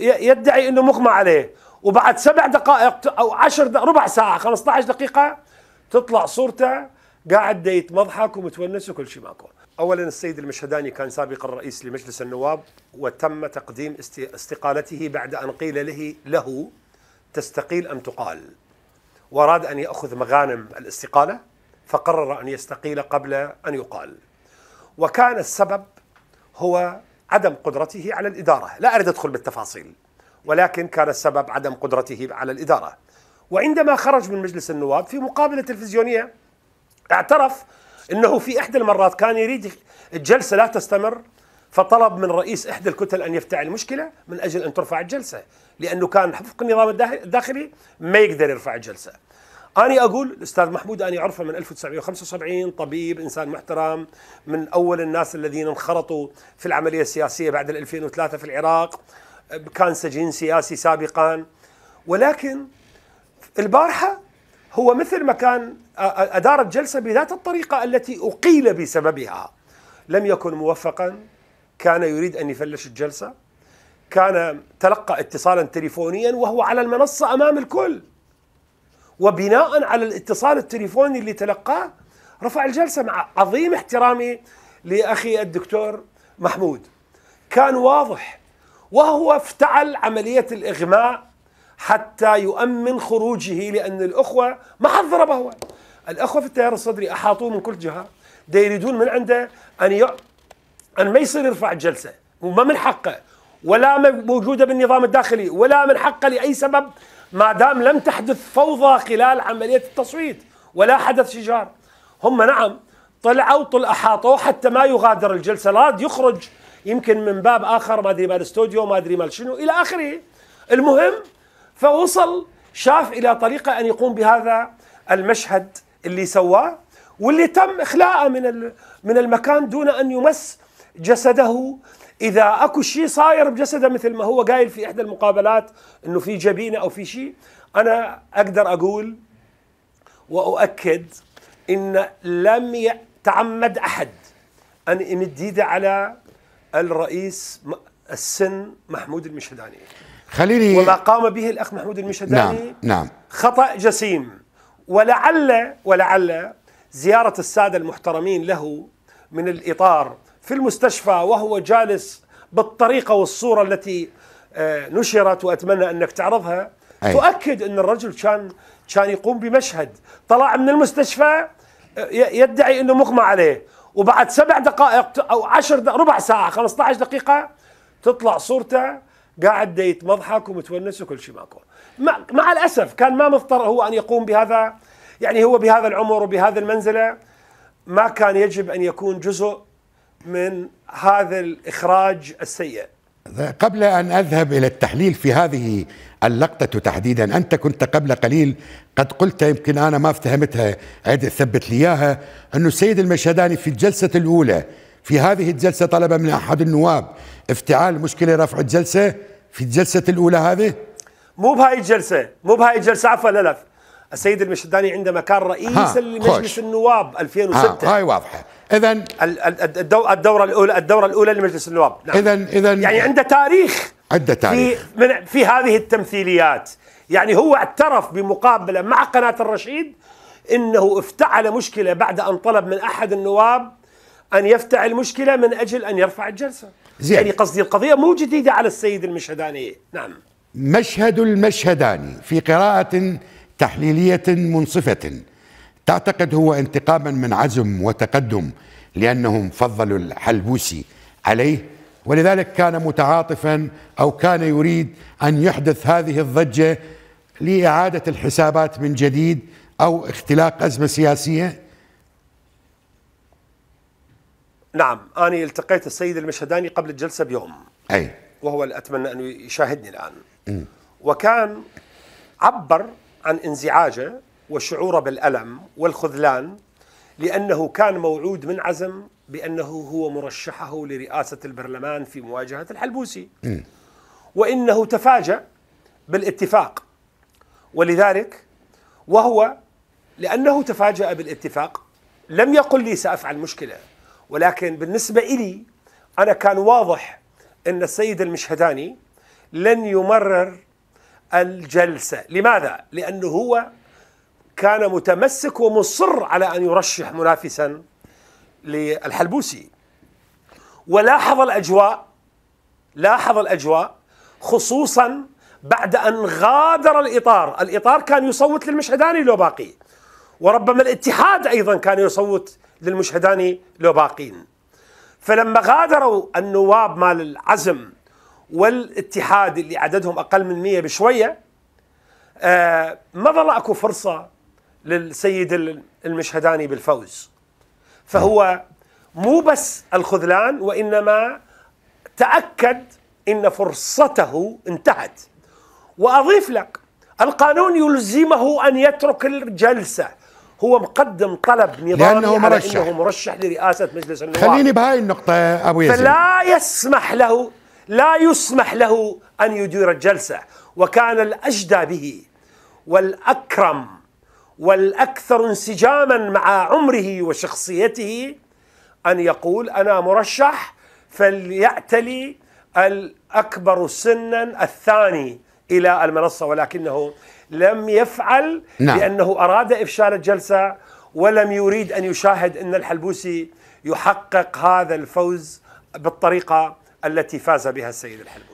يدعي انه مغمى عليه وبعد سبع دقائق او عشر دقائق ربع ساعه 15 دقيقه تطلع صورته قاعد دا يتمضحك ومتونس وكل شيء ماكو اولا السيد المشهداني كان سابقا رئيس لمجلس النواب وتم تقديم استقالته بعد ان قيل له له تستقيل ام تقال واراد ان ياخذ مغانم الاستقاله فقرر ان يستقيل قبل ان يقال وكان السبب هو عدم قدرته على الإدارة لا أريد أدخل بالتفاصيل ولكن كان السبب عدم قدرته على الإدارة وعندما خرج من مجلس النواب في مقابلة تلفزيونية اعترف أنه في إحدى المرات كان يريد الجلسة لا تستمر فطلب من رئيس إحدى الكتل أن يفتعل المشكلة من أجل أن ترفع الجلسة لأنه كان حفظ النظام الداخلي ما يقدر يرفع الجلسة أنا أقول الأستاذ محمود أنا أعرفه من 1975 طبيب إنسان محترم من أول الناس الذين انخرطوا في العملية السياسية بعد 2003 في العراق كان سجين سياسي سابقا ولكن البارحة هو مثل ما كان أدار الجلسة بذات الطريقة التي أقيل بسببها لم يكن موفقا كان يريد أن يفلش الجلسة كان تلقى اتصالا تليفونيا وهو على المنصة أمام الكل وبناء على الاتصال التليفوني اللي تلقاه رفع الجلسه مع عظيم احترامي لاخي الدكتور محمود كان واضح وهو افتعل عمليه الاغماء حتى يؤمن خروجه لان الاخوه ما حد ضربه هو الاخوه في التيار الصدري احاطوه من كل جهه دا يريدون من عنده ان ي... ان ما يصير يرفع الجلسه وما من حقه ولا موجوده بالنظام الداخلي ولا من حقه لاي سبب ما دام لم تحدث فوضى خلال عملية التصويت ولا حدث شجار هم نعم طلعوا طل أحاطوا حتى ما يغادر الجلسة لا يخرج يمكن من باب آخر ما أدري مال استوديو ما أدري مال شنو إلى آخره المهم فوصل شاف إلى طريقة أن يقوم بهذا المشهد اللي سواه واللي تم إخلاءه من من المكان دون أن يمس جسده اذا اكو شيء صاير بجسده مثل ما هو قايل في احدى المقابلات انه في جبينه او في شيء انا اقدر اقول واؤكد ان لم يتعمد احد ان يمد ايده على الرئيس السن محمود المشهداني خليني وما قام به الاخ محمود المشهداني نعم نعم خطا جسيم ولعل ولعل زياره الساده المحترمين له من الاطار في المستشفى وهو جالس بالطريقة والصورة التي آه، نشرت وأتمنى أنك تعرضها أي. تؤكد أن الرجل كان كان يقوم بمشهد طلع من المستشفى آه، يدعي أنه مغمى عليه وبعد سبع دقائق أو عشر دقائق ربع ساعة 15 دقيقة تطلع صورته قاعد ديت مضحك ومتونس وكل شيء ماكو مع الأسف كان ما مضطر هو أن يقوم بهذا يعني هو بهذا العمر وبهذا المنزلة ما كان يجب أن يكون جزء من هذا الإخراج السيء قبل أن أذهب إلى التحليل في هذه اللقطة تحديدا أنت كنت قبل قليل قد قلت يمكن أنا ما افتهمتها عد ثبت لي إياها أنه السيد المشهداني في الجلسة الأولى في هذه الجلسة طلب من أحد النواب افتعال مشكلة رفع الجلسة في الجلسة الأولى هذه مو بهاي الجلسة مو بهاي الجلسة عفوا لا لا السيد المشداني عنده مكان رئيس لمجلس النواب 2006 هاي واضحه اذا الدوره الاولى الدوره الاولى لمجلس النواب نعم. اذا اذا يعني عنده تاريخ عنده تاريخ في من في هذه التمثيليات يعني هو اعترف بمقابله مع قناه الرشيد انه افتعل مشكله بعد ان طلب من احد النواب ان يفتعل مشكله من اجل ان يرفع الجلسه زين. يعني قصدي القضيه مو جديده على السيد المشهداني نعم مشهد المشهداني في قراءه تحليلية منصفة تعتقد هو انتقاما من عزم وتقدم لأنهم فضلوا الحلبوسي عليه ولذلك كان متعاطفا أو كان يريد أن يحدث هذه الضجة لإعادة الحسابات من جديد أو اختلاق أزمة سياسية نعم أنا التقيت السيد المشهداني قبل الجلسة بيوم أي وهو اللي أتمنى أن يشاهدني الآن م. وكان عبر عن انزعاجه وشعوره بالألم والخذلان لأنه كان موعود من عزم بأنه هو مرشحه لرئاسة البرلمان في مواجهة الحلبوسي وإنه تفاجأ بالاتفاق ولذلك وهو لأنه تفاجأ بالاتفاق لم يقل لي سأفعل مشكلة ولكن بالنسبة إلي أنا كان واضح أن السيد المشهداني لن يمرر الجلسة لماذا؟ لأنه هو كان متمسك ومصر على أن يرشح منافسا للحلبوسي ولاحظ الأجواء لاحظ الأجواء خصوصا بعد أن غادر الإطار الإطار كان يصوت للمشهداني لو باقي وربما الاتحاد أيضا كان يصوت للمشهداني لو باقين فلما غادروا النواب مال العزم والاتحاد اللي عددهم أقل من 100 بشوية آه، ما ظل أكو فرصة للسيد المشهداني بالفوز فهو مو بس الخذلان وإنما تأكد إن فرصته انتهت وأضيف لك القانون يلزمه أن يترك الجلسة هو مقدم طلب نظامي لأنه مرشح. على أنه مرشح لرئاسة مجلس النواب خليني بهاي النقطة أبو يزن فلا يسمح له لا يسمح له أن يدير الجلسة وكان الأجدى به والأكرم والأكثر انسجاما مع عمره وشخصيته أن يقول أنا مرشح فليأتلي الأكبر سنا الثاني إلى المنصة ولكنه لم يفعل نعم. لأنه أراد إفشال الجلسة ولم يريد أن يشاهد أن الحلبوسي يحقق هذا الفوز بالطريقة التي فاز بها السيد الحلبي